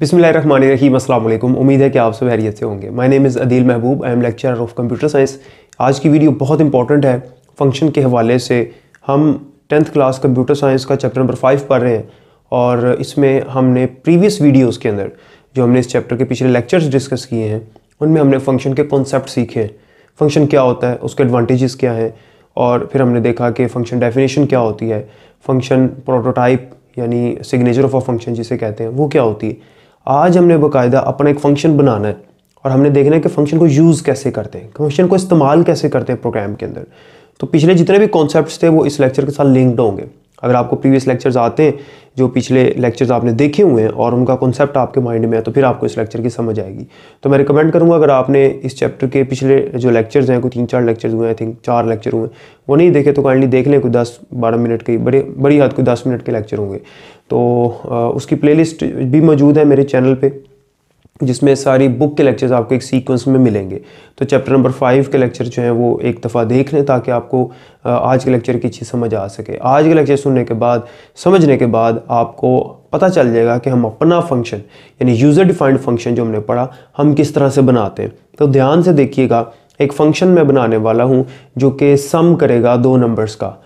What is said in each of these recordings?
बिसमीम अल्लाम उम्मीद है कि आप सब हैरियत से होंगे my name is Adeel Mehboob I am lecturer of computer science आज की वीडियो बहुत इंपॉर्टेंट है फंक्शन के हवाले से हम टेंथ क्लास कंप्यूटर साइंस का चैप्टर नंबर फाइव पढ़ रहे हैं और इसमें हमने प्रीवियस वीडियोस के अंदर जो हमने इस चैप्टर के पिछले लेक्चर्स डिस्कस किए हैं उनमें हमने फंक्शन के कॉन्सेप्ट सीखे हैं फंक्शन क्या होता है उसके एडवांटेजेस क्या हैं और फिर हमने देखा कि फंक्शन डेफिनेशन क्या होती है फंक्शन प्रोटोटाइप यानी सिग्नेचर ऑफ अ फंक्शन जिसे कहते हैं वो क्या होती है आज हमने बाकायदा अपना एक फंक्शन बनाना है और हमने देखना है कि फंक्शन को यूज़ कैसे करते हैं फंक्शन को इस्तेमाल कैसे करते हैं प्रोग्राम के अंदर तो पिछले जितने भी कॉन्सेप्ट थे वो इस लेक्चर के साथ लिंक्ड होंगे अगर आपको प्रीवियस लेक्चर्स आते हैं जो पिछले लेक्चर्स आपने देखे हुए हैं और उनका कॉन्सेप्ट आपके माइंड में है तो फिर आपको इस लेक्चर की समझ आएगी तो मैं रिकमेंड करूंगा अगर आपने इस चैप्टर के पिछले जो लेक्चर्स हैं कोई तीन चार लेक्चर्स हुए आई थिंक चार लेक्चर हुए वो नहीं देखे तो काइंडली देख लें कोई दस बारह मिनट के बड़े बड़ी हद कोई दस मिनट के लेक्चर होंगे तो उसकी प्ले भी मौजूद है मेरे चैनल पर जिसमें सारी बुक के लेक्चर्स आपको एक सीक्वेंस में मिलेंगे तो चैप्टर नंबर फाइव के लेक्चर जो हैं वो एक दफ़ा देख लें ताकि आपको आज के लेक्चर की चीज़ समझ आ सके आज के लेक्चर सुनने के बाद समझने के बाद आपको पता चल जाएगा कि हम अपना फंक्शन यानी यूज़र डिफाइंड फंक्शन जो हमने पढ़ा हम किस तरह से बनाते हैं तो ध्यान से देखिएगा एक फंक्शन मैं बनाने वाला हूँ जो कि सम करेगा दो नंबर्स का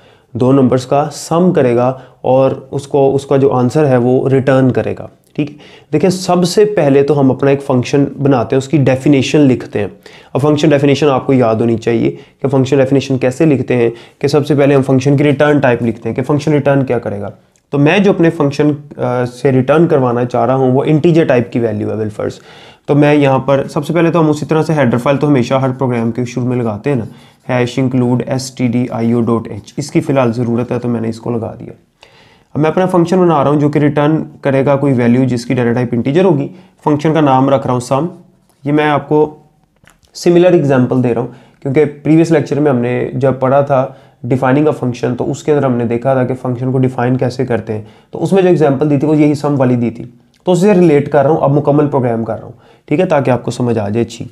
दो नंबर्स का सम करेगा और उसको उसका जो आंसर है वो रिटर्न करेगा ठीक है देखिए सबसे पहले तो हम अपना एक फंक्शन बनाते हैं उसकी डेफिनेशन लिखते हैं अब फंक्शन डेफिनेशन आपको याद होनी चाहिए कि फंक्शन डेफिनेशन कैसे लिखते हैं कि सबसे पहले हम फंक्शन की रिटर्न टाइप लिखते हैं कि फंक्शन रिटर्न क्या करेगा तो मैं जो अपने फंक्शन से रिटर्न करवाना चाह रहा हूँ वो इंटीजर टाइप की वैल्यू है वेलफर्स तो मैं यहाँ पर सबसे पहले तो हम उसी तरह से हेडर फाइल तो हमेशा हर प्रोग्राम के शुरू में लगाते हैं ना hash include S T D I O dot H इसकी फ़िलहाल ज़रूरत है तो मैंने इसको लगा दिया अब मैं अपना फंक्शन बना रहा हूँ जो कि रिटर्न करेगा कोई वैल्यू जिसकी डेटा टाइप इंटीजर होगी फंक्शन का नाम रख रहा हूँ सम ये मैं आपको सिमिलर एग्जाम्पल दे रहा हूँ क्योंकि प्रीवियस लेक्चर में हमने जब पढ़ा था डिफाइनिंग अ फंक्शन तो उसके अंदर हमने देखा था कि फंक्शन को डिफाइन कैसे करते हैं तो उसमें जो एग्जाम्पल दी थी वो यही सम वाली दी थी तो उससे रिलेट कर रहा हूँ अब मुकम्मल प्रोग्राम कर रहा हूँ ठीक है ताकि आपको समझ आ जाए अच्छी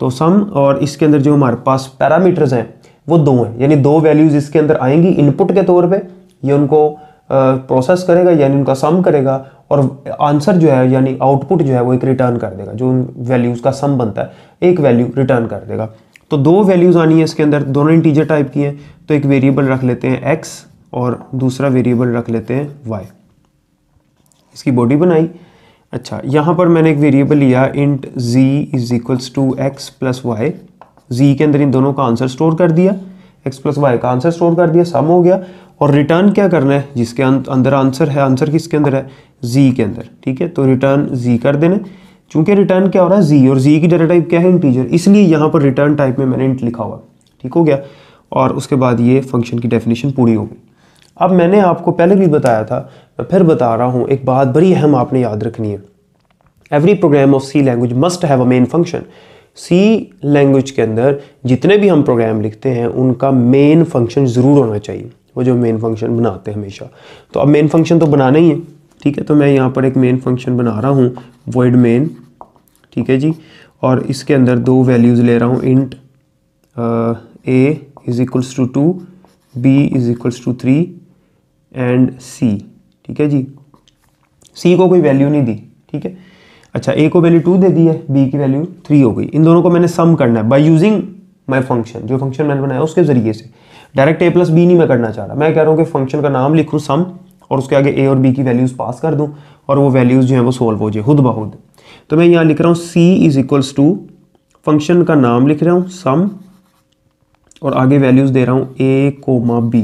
तो सम और इसके अंदर जो हमारे पास पैरामीटर्स हैं वो दो हैं यानी दो वैल्यूज़ इसके अंदर आएंगी इनपुट के तौर पर ये उनको प्रोसेस करेगा यानी उनका सम करेगा और आंसर जो है यानी आउटपुट जो है वो एक रिटर्न कर देगा जो उन वैल्यूज़ का सम बनता है एक वैल्यू रिटर्न कर देगा तो दो वैल्यूज़ आनी है इसके अंदर दोनों इंटीजर टाइप की हैं तो एक वेरिएबल रख लेते हैं एक्स और दूसरा वेरिएबल रख लेते हैं वाई इसकी बॉडी बनाई अच्छा यहाँ पर मैंने एक वेरिएबल लिया int G is equals to X plus Y G के अंदर इन दोनों का आंसर स्टोर कर दिया एक्स प्लस वाई का आंसर स्टोर कर दिया सम हो गया और रिटर्न क्या करना है जिसके अं-, अंदर आंसर है आंसर किसके अंदर है जी के अंदर ठीक है तो रिटर्न जी कर देना चूंकि रिटर्न क्या हो रहा है जी और जी की डेटा टाइप क्या है इंटीजर इसलिए यहाँ पर रिटर्न टाइप में मैंने इंट लिखा हुआ ठीक हो गया और उसके बाद ये फंक्शन की डेफिनेशन पूरी हो गई अब मैंने आपको पहले भी बताया था मैं फिर बता रहा हूँ एक बात बड़ी अहम आपने याद रखनी है every program of C language must have a main function C language के अंदर जितने भी हम प्रोग्राम लिखते हैं उनका मेन फंक्शन ज़रूर होना चाहिए वो जो मेन फंक्शन बनाते हैं हमेशा तो अब मेन फंक्शन तो बनाना ही है ठीक है तो मैं यहाँ पर एक मेन फंक्शन बना रहा हूँ वर्ड मेन ठीक है जी और इसके अंदर दो वैल्यूज़ ले रहा हूँ int A is equals to two B is equals to three and C ठीक है जी सी को कोई वैल्यू नहीं दी ठीक है अच्छा ए को वैल्यू टू दे दी है बी की वैल्यू थ्री हो गई इन दोनों को मैंने सम करना है बाई यूजिंग माई फंक्शन जो फंक्शन मैंने बनाया उसके ज़रिए से डायरेक्ट ए प्लस बी नहीं मैं करना चाह रहा मैं कह रहा हूँ कि फंक्शन का नाम लिखूँ सम और उसके आगे ए और बी की वैल्यूज़ पास कर दूँ और वो वैल्यूज़ जो है वो सोल्व हो जाए खुद ब खुद तो मैं यहाँ लिख रहा हूँ C is equals to function का नाम लिख रहा हूँ सम तो और आगे वैल्यूज़ दे रहा हूँ ए कोमा बी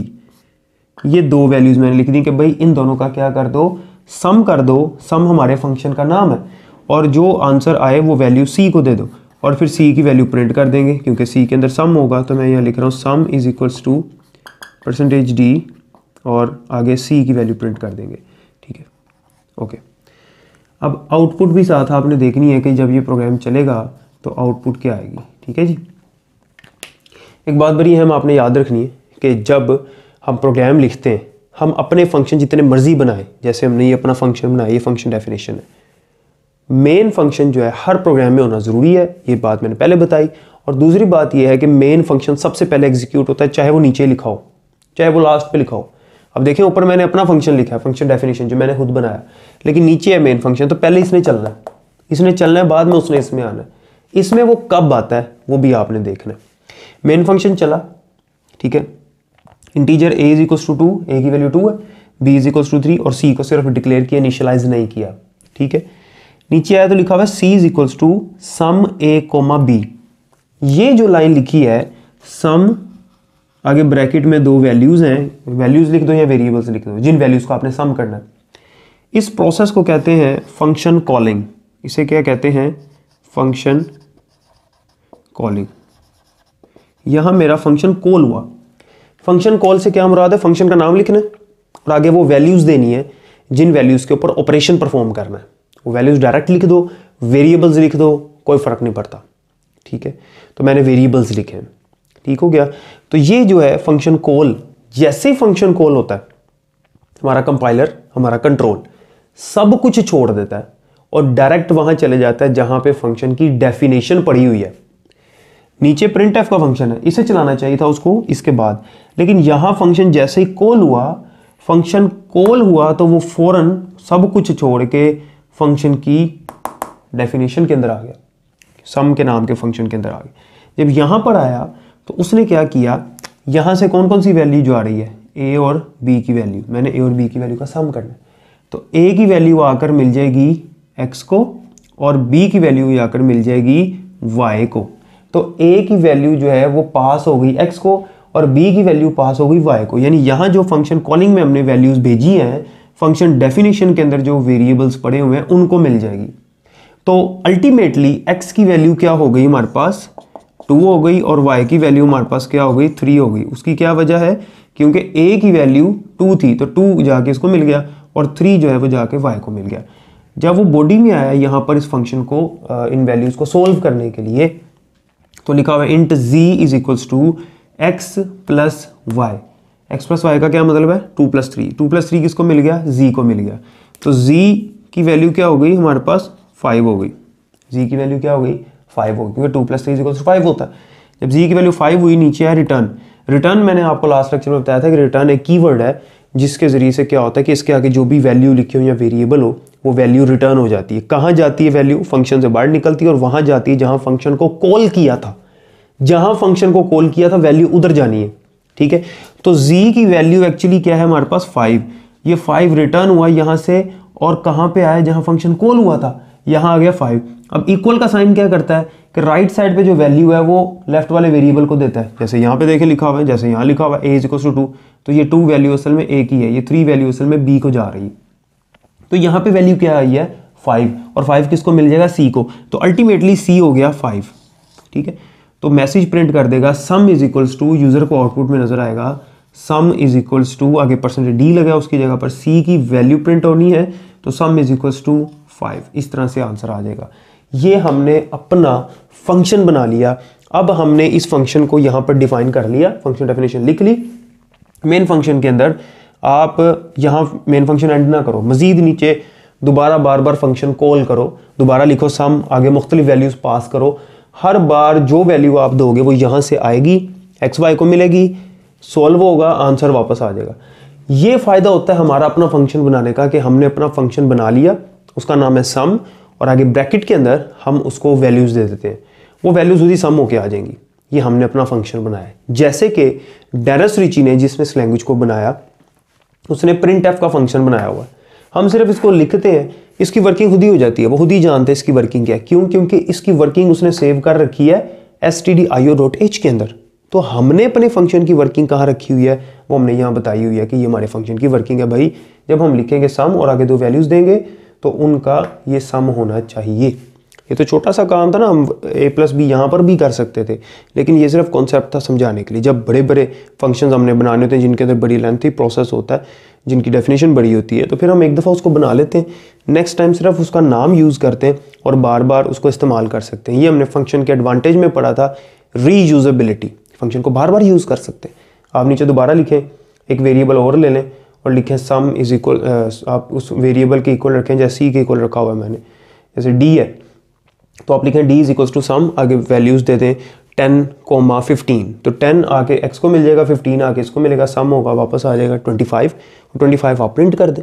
ये दो वैल्यूज़ मैंने लिख दी कि भाई इन दोनों का क्या कर दो सम कर दो सम हमारे फंक्शन का नाम है और जो आंसर आए वो वैल्यू सी को दे दो और फिर सी की वैल्यू प्रिंट कर देंगे क्योंकि सी के अंदर सम होगा तो मैं यहाँ लिख रहा हूँ sum is equals to percentage D और आगे सी की वैल्यू प्रिंट कर देंगे ठीक है ओके अब आउटपुट भी साथ आपने देखनी है कि जब ये प्रोग्राम चलेगा तो आउटपुट क्या आएगी ठीक है जी एक बात बड़ी हम आपने याद रखनी है कि जब हम प्रोग्राम लिखते हैं हम अपने फंक्शन जितने मर्जी बनाएं जैसे हमने ये अपना फंक्शन बनाया ये फंक्शन डेफिनेशन है मेन फंक्शन जो है हर प्रोग्राम में होना ज़रूरी है ये बात मैंने पहले बताई और दूसरी बात यह है कि मेन फंक्शन सबसे पहले एग्जीक्यूट होता है चाहे वो नीचे लिखा हो चाहे वो लास्ट पे लिखा हो अब देखें ऊपर मैंने अपना फंक्शन लिखा है फंक्शन डेफिनेशन जो मैंने खुद बनाया लेकिन नीचे है मेन फंक्शन तो पहले इसने चलना है इसने चलना है बाद में उसने इसमें आना है इसमें वो कब आता है वो भी आपने देखना है मेन फंक्शन चला ठीक है integer A is equals to two A की वैल्यू टू है B is equals to three और सी को सिर्फ डिक्लेयर किया इनिशलाइज नहीं किया ठीक है नीचे आया तो लिखा हुआ है C is equals to sum A comma B ये जो लाइन लिखी है सम आगे ब्रैकेट में दो वैल्यूज़ हैं वैल्यूज़ लिख दो या वेरिएबल्स लिख दो जिन वैल्यूज़ को आपने सम करना है इस प्रोसेस को कहते हैं फंक्शन कॉलिंग इसे क्या कहते हैं फंक्शन कॉलिंग यहां मेरा फंक्शन कॉल हुआ फंक्शन कॉल से क्या मुराद है फंक्शन का नाम लिखना है और आगे वो वैल्यूज़ देनी है जिन वैल्यूज़ के ऊपर ऑपरेशन परफॉर्म करना है वैल्यूज डायरेक्ट लिख दो वेरिएबल्स लिख दो कोई फ़र्क नहीं पड़ता ठीक है तो मैंने वेरिएबल्स लिखे हैं ठीक हो गया तो ये जो है फंक्शन कॉल जैसे ही फंक्शन कॉल होता है हमारा कंपाइलर हमारा कंट्रोल सब कुछ छोड़ देता है और डायरेक्ट वहां चले जाता है जहां पे फंक्शन की डेफिनेशन पड़ी हुई है नीचे प्रिंट एफ का फंक्शन है इसे चलाना चाहिए था उसको इसके बाद लेकिन यहाँ फंक्शन जैसे ही कॉल हुआ फंक्शन कॉल हुआ तो वो फौरन सब कुछ छोड़ के फंक्शन की डेफिनेशन के अंदर आ गया सम के नाम के फंक्शन के अंदर आ गया जब यहाँ पर आया तो उसने क्या किया यहाँ से कौन कौन सी वैल्यू जो आ रही है ए और बी की वैल्यू मैंने ए और बी की वैल्यू का सम करना है तो ए की वैल्यू आकर मिल जाएगी एक्स को और बी की वैल्यू आकर मिल जाएगी वाई को तो ए की वैल्यू जो है वो पास हो गई एक्स को और बी की वैल्यू पास हो गई वाई को यानी यहाँ जो फंक्शन कॉलिंग में हमने वैल्यूज़ भेजी हैं फंक्शन डेफिनेशन के अंदर जो वेरिएबल्स पड़े हुए हैं उनको मिल जाएगी तो अल्टीमेटली एक्स की वैल्यू क्या हो गई हमारे पास टू हो गई और वाई की वैल्यू हमारे पास क्या हो गई थ्री हो गई उसकी क्या वजह है क्योंकि ए की वैल्यू टू थी तो टू जाके इसको मिल गया और थ्री जो है वो जाके वाई को मिल गया जब वो बॉडी में आया यहाँ पर इस फंक्शन को uh, इन वैल्यूज़ को सोल्व करने के लिए तो लिखा हुआ है int G is equals to X plus Y X plus Y का क्या मतलब है two plus three two plus three किसको मिल गया जी को मिल गया तो जी की वैल्यू क्या हो गई हमारे पास फाइव हो गई जी की वैल्यू क्या हो गई फाइव हो गई क्योंकि टू प्लस थ्री को फाइव होता है जब जी की वैल्यू फाइव हुई नीचे है रिटर्न रिटर्न मैंने आपको लास्ट लेक्चर में बताया था कि रिटर्न एक वर्ड है जिसके ज़रिए से क्या होता है कि इसके आगे जो भी वैल्यू लिखी हो या वेरिएबल हो वो वैल्यू रिटर्न हो जाती है कहाँ जाती है वैल्यू फंक्शन से बाहर निकलती है और वहाँ जाती है जहाँ फंक्शन को कॉल किया था जहाँ फंक्शन को कॉल किया था वैल्यू उधर जानी है ठीक है तो z की वैल्यू एक्चुअली क्या है हमारे पास फाइव ये फाइव रिटर्न हुआ यहां से और कहां पे आया जहां फंक्शन कॉल हुआ था यहां आ गया फाइव अब इक्वल का साइन क्या करता है कि राइट साइड पे जो वैल्यू है वो लेफ्ट वाले वेरिएबल को देता है जैसे यहां पे देखे लिखा हुआ है जैसे यहां लिखा हुआ है ए इक्वस टू टू तो ये टू वैल्यू असल में ए की है ये थ्री वैल्यू असल में बी को जा रही है तो यहां पे वैल्यू क्या आई है फाइव और फाइव किसको मिल जाएगा सी को तो अल्टीमेटली सी हो गया फाइव ठीक है तो मैसेज प्रिंट कर देगा sum is equals to user को आउटपुट में नज़र आएगा सम इज इक्वल्स टू आगे परसेंटेज डी लगा उसकी जगह पर सी की वैल्यू प्रिंट होनी है तो sum is equals to five इस तरह से आंसर आ जाएगा ये हमने अपना फंक्शन बना लिया अब हमने इस फंक्शन को यहाँ पर डिफाइन कर लिया फंक्शन डेफिनेशन लिख ली मेन फंक्शन के अंदर आप यहाँ मेन फंक्शन एंड ना करो मज़ीद नीचे दोबारा बार बार फंक्शन कॉल करो दोबारा लिखो सम आगे मुख्तलिफ वैल्यूज़ पास करो हर बार जो वैल्यू आप दोगे वो यहाँ से आएगी एक्स वाई को मिलेगी सॉल्व होगा आंसर वापस आ जाएगा ये फ़ायदा होता है हमारा अपना फंक्शन बनाने का कि हमने अपना फंक्शन बना लिया उसका नाम है सम और आगे ब्रैकेट के अंदर हम उसको वैल्यूज़ दे देते हैं वो वैल्यूज़ उसी सम होके आ जाएंगी ये हमने अपना फंक्शन बनाया जैसे कि डेरस रिची ने जिसने इस लैंग्वेज को बनाया उसने प्रिंट एफ का फंक्शन बनाया हुआ है हम सिर्फ इसको लिखते हैं इसकी वर्किंग खुद ही हो जाती है वो खुद ही जानते हैं इसकी वर्किंग क्या है क्यों क्योंकि इसकी वर्किंग उसने सेव कर रखी है एस के अंदर तो हमने अपने फंक्शन की वर्किंग कहाँ रखी हुई है वो हमने यहाँ बताई हुई है कि ये हमारे फंक्शन की वर्किंग है भाई जब हम लिखेंगे सम और आगे दो वैल्यूज़ देंगे तो उनका ये सम होना चाहिए ये तो छोटा सा काम था ना हम ए प्लस बी यहाँ पर भी कर सकते थे लेकिन ये सिर्फ कॉन्सेप्ट था समझाने के लिए जब बड़े बड़े फंक्शंस हमने बनाने होते हैं जिनके अंदर बड़ी लेंथी प्रोसेस होता है जिनकी डेफिनेशन बड़ी होती है तो फिर हम एक दफ़ा उसको बना लेते हैं नेक्स्ट टाइम सिर्फ उसका नाम यूज़ करते हैं और बार बार उसको इस्तेमाल कर सकते हैं ये हमने फंक्शन के एडवांटेज में पढ़ा था री यूज़बिलिटी फंक्शन को बार बार यूज़ कर सकते हैं आप नीचे दोबारा लिखें एक वेरिएबल और ले लें और लिखें सम इज़ इक्वल आप उस वेरिएबल के इक्वल रखें जैसे सी के इक्वल रखा हुआ है मैंने जैसे डी है तो आप लिखें D is equals to sum आगे वैल्यूज़ दे दें टेन कोमा फिफ्टीन तो टेन आके एक्स को मिल जाएगा फिफ्टीन आके इसको मिलेगा सम होगा वापस आ जाएगा ट्वेंटी फाइव ट्वेंटी फाइव आप प्रिंट कर दें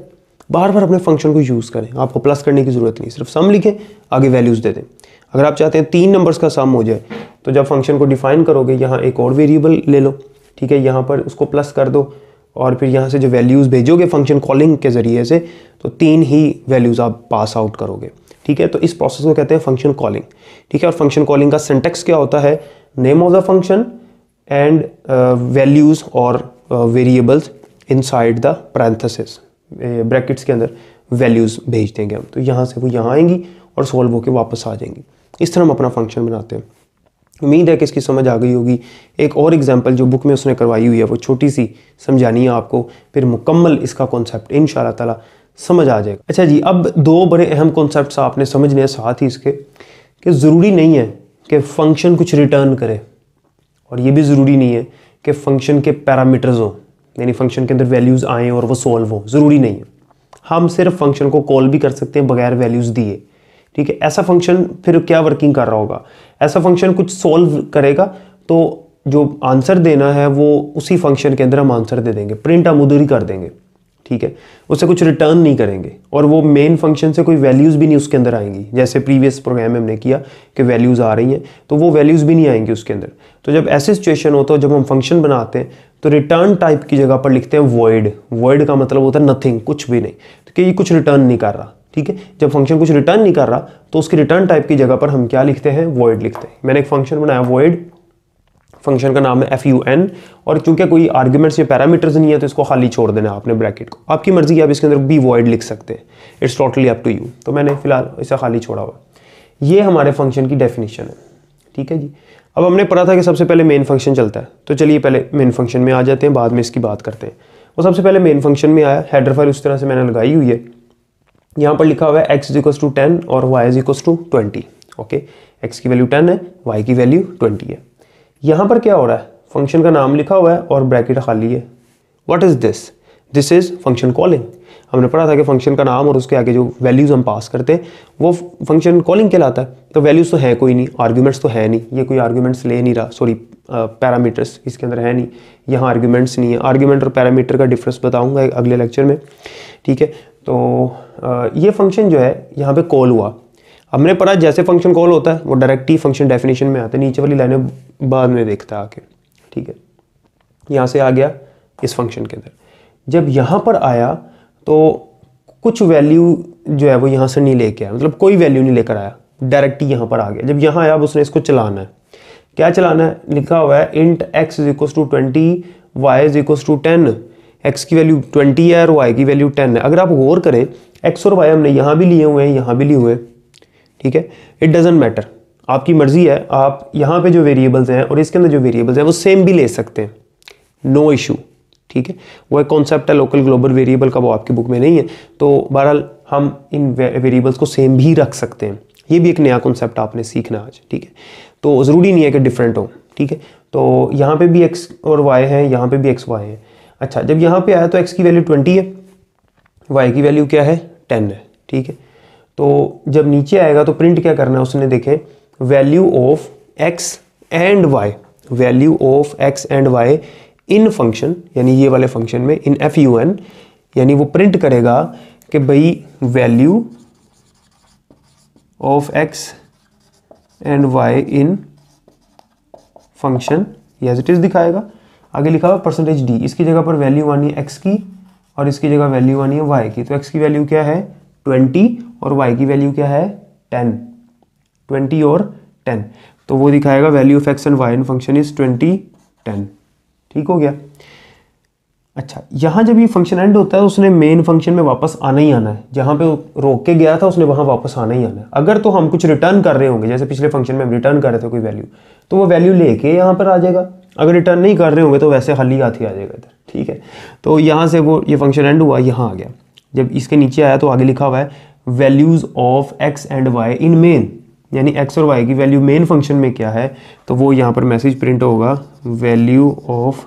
बार बार अपने फंक्शन को यूज़ करें आपको प्लस करने की ज़रूरत नहीं सिर्फ सम लिखें आगे वैल्यूज़ दे दें अगर आप चाहते हैं तीन नंबर्स का सम हो जाए तो जब फंक्शन को डिफाइन करोगे यहाँ एक और वेरिएबल ले लो ठीक है यहाँ पर उसको प्लस कर दो और फिर यहाँ से जो वैल्यूज़ भेजोगे फंक्शन कॉलिंग के ज़रिए से तो तीन ही वैल्यूज़ आप पास आउट करोगे ठीक है तो इस प्रोसेस को कहते हैं फंक्शन कॉलिंग ठीक है और फंक्शन कॉलिंग का सेंटेक्स क्या होता है name of the function and uh, values or uh, variables inside the parenthesis brackets uh, के अंदर वैल्यूज़ भेज देंगे हम तो यहाँ से वो यहाँ आएंगी और सॉल्व होकर वापस आ जाएंगी इस तरह हम अपना फंक्शन बनाते हैं उम्मीद है कि इसकी समझ आ गई होगी एक और एग्जांपल जो बुक में उसने करवाई हुई है वो छोटी सी समझानी है आपको फिर मुकम्मल इसका कॉन्सेप्ट इन ताला समझ आ जाएगा अच्छा जी अब दो बड़े अहम कॉन्सेप्ट आपने समझने हैं साथ ही इसके कि ज़रूरी नहीं है कि फंक्शन कुछ रिटर्न करे और ये भी ज़रूरी नहीं है कि फंक्शन के पैरामीटर्स हो यानी फंक्शन के अंदर वैल्यूज़ आएँ और वो सॉल्व हो ज़रूरी नहीं है हम सिर्फ फंक्शन को कॉल भी कर सकते हैं बगैर वैल्यूज़ दिए ठीक है ऐसा फंक्शन फिर क्या वर्किंग कर रहा होगा ऐसा फंक्शन कुछ सॉल्व करेगा तो जो आंसर देना है वो उसी फंक्शन के अंदर हम आंसर दे देंगे प्रिंट हम उधर ही कर देंगे ठीक है उससे कुछ रिटर्न नहीं करेंगे और वो मेन फंक्शन से कोई वैल्यूज़ भी नहीं उसके अंदर आएंगी जैसे प्रीवियस प्रोग्राम में हमने किया कि वैल्यूज़ आ रही हैं तो वो वैल्यूज़ भी नहीं आएंगी उसके अंदर तो जब ऐसी सिचुएशन होता है जब हम फंक्शन बनाते हैं तो रिटर्न टाइप की जगह पर लिखते हैं वर्ड वर्ड का मतलब होता है नथिंग कुछ भी नहीं तो ये कुछ रिटर्न नहीं कर रहा ठीक है जब फंक्शन कुछ रिटर्न नहीं कर रहा तो उसकी रिटर्न टाइप की जगह पर हम क्या लिखते हैं वर्ड लिखते हैं मैंने एक फंक्शन बनाया वर्ड फंक्शन का नाम है एफ यू एन और चूंकि कोई आर्ग्यूमेंट्स या पैरामीटर्स नहीं है तो इसको खाली छोड़ देना आपने ब्रैकेट को आपकी मर्जी है आप इसके अंदर बी वॉइड लिख सकते हैं it's totally up to you तो मैंने फिलहाल इसे खाली छोड़ा हुआ ये हमारे फंक्शन की डेफिनेशन है ठीक है जी अब हमने पढ़ा था कि सबसे पहले मेन फंक्शन चलता है तो चलिए पहले मेन फंक्शन में आ जाते हैं बाद में इसकी बात करते हैं वो सबसे पहले मेन फंक्शन में आया हेडर फाइल उस तरह से मैंने लगाई हुई है यहाँ पर लिखा हुआ है एक्स इजिक्वस टू टेन और Y is equals to twenty okay X की वैल्यू टेन है वाई की वैल्यू ट्वेंटी है यहाँ पर क्या हो रहा है फंक्शन का नाम लिखा हुआ है और ब्रैकेट खाली है what is this this is function calling हमने पढ़ा था कि फंक्शन का नाम और उसके आगे जो वैल्यूज़ हम पास करते हैं वो फंक्शन कॉलिंग कहलाता है तो वैल्यूज़ तो है कोई नहीं आर्ग्यूमेंट्स तो है नहीं ये कोई आर्ग्यूमेंट्स ले नहीं रहा सॉरी पैरामीटर्स uh, इसके अंदर है नहीं यहाँ आर्ग्यूमेंट्स नहीं है आर्ग्यूमेंट और पैरामीटर का डिफरेंस बताऊँगा अगले लेक्चर में ठीक है तो आ, uh, ये फंक्शन जो है यहाँ पर कॉल हुआ हमने पढ़ा जैसे फंक्शन कॉल होता है वो डायरेक्ट ही फंक्शन डेफिनेशन में आता है नीचे वाली लाइनें बाद में देखता है आके ठीक है यहाँ से आ गया इस फंक्शन के अंदर जब यहाँ पर आया तो कुछ वैल्यू जो है वो यहाँ से नहीं लेके आया मतलब कोई वैल्यू नहीं लेकर आया डायरेक्ट ही यहाँ पर आ गया जब यहाँ आया अब उसने इसको चलाना है क्या चलाना है लिखा हुआ है int X is equals to twenty Y is equals to ten X की वैल्यू ट्वेंटी है और वाई की वैल्यू टेन है अगर आप गौर करें एक्स और वाई हमने यहाँ भी लिए हुए हैं यहाँ भी लिए हुए हैं ठीक है इट डजेंट मैटर आपकी मर्ज़ी है आप यहाँ पे जो वेरिएबल्स हैं और इसके अंदर जो वेरिएबल्स हैं वो सेम भी ले सकते हैं नो no इशू ठीक है वो एक कॉन्सेप्ट है लोकल ग्लोबल वेरिएबल का वो आपकी बुक में नहीं है तो बहरहाल हम इन वेरिएबल्स को सेम भी रख सकते हैं ये भी एक नया कॉन्सेप्ट आपने सीखना आज ठीक है तो ज़रूरी नहीं है कि डिफरेंट हो ठीक है तो यहाँ पे भी एक्स और वाई है यहाँ पे भी एक्स वाई है अच्छा जब यहाँ पे आया तो एक्स की वैल्यू ट्वेंटी है वाई की वैल्यू क्या है टेन है ठीक है तो जब नीचे आएगा तो प्रिंट क्या करना है उसने देखे value of X and Y value of X and Y in function यानी ये वाले फंक्शन में इन एफ यू एन यानी वो प्रिंट करेगा कि भाई value of X and Y in function as it is दिखाएगा आगे लिखा हुआ परसेंटेज डी इसकी जगह पर वैल्यू आनी है एक्स की और इसकी जगह वैल्यू आनी है वाई की तो एक्स की वैल्यू क्या है ट्वेंटी और वाई की वैल्यू क्या है टेन ट्वेंटी और टेन तो वो दिखाएगा value of X and Y and function is twenty ten ठीक हो गया अच्छा यहाँ जब ये फंक्शन एंड होता है उसने मेन फंक्शन में वापस आना ही आना है जहाँ पे रोक के गया था उसने वहाँ वापस आना ही आना है अगर तो हम कुछ रिटर्न कर रहे होंगे जैसे पिछले फंक्शन में हम रिटर्न कर रहे थे कोई वैल्यू तो वो वैल्यू लेके यहाँ पर आ जाएगा अगर रिटर्न नहीं कर रहे होंगे तो वैसे हल ही हाथ आ जाएगा इधर ठीक है तो यहाँ से वो ये फंक्शन एंड हुआ यहाँ आ गया जब इसके नीचे आया तो आगे लिखा हुआ है values of X and Y in main यानी एक्स और वाई की वैल्यू मेन फंक्शन में क्या है तो वो यहाँ पर मैसेज प्रिंट होगा value of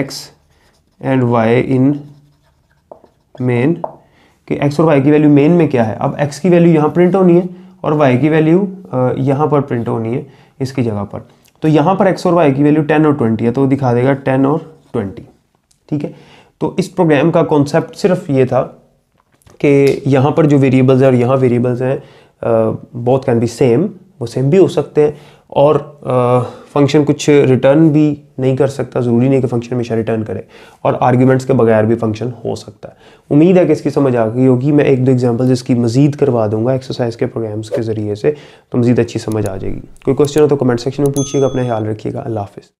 X and Y in main कि एक्स और वाई की वैल्यू मेन में क्या है अब एक्स की वैल्यू यहाँ प्रिंट होनी है और वाई की वैल्यू यहाँ पर प्रिंट होनी है इसकी जगह पर तो यहाँ पर एक्स और वाई की वैल्यू टेन और ट्वेंटी है तो दिखा देगा टेन और ट्वेंटी ठीक है तो इस प्रोग्राम का कॉन्सेप्ट सिर्फ ये था कि यहाँ पर जो वेरिएबल्स हैं और यहाँ वेरिएबल्स हैं बोथ कैन बी सेम वो सेम भी हो सकते हैं और फंक्शन कुछ रिटर्न भी नहीं कर सकता ज़रूरी नहीं कि फंक्शन हमेशा रिटर्न करे और आर्ग्यूमेंट्स के बगैर भी फंक्शन हो सकता है उम्मीद है कि इसकी समझ आ गई होगी मैं एक दो एग्जांपल्स इसकी मजीद करवा दूंगा एक्सरसाइज के प्रोग्राम्स के ज़रिए से तो मजीद अच्छी समझ आ जाएगी कोई क्वेश्चन हो तो कमेंट सेक्शन में पूछिएगा अपना ख्याल रखिएगा अल्लाह हाफिज़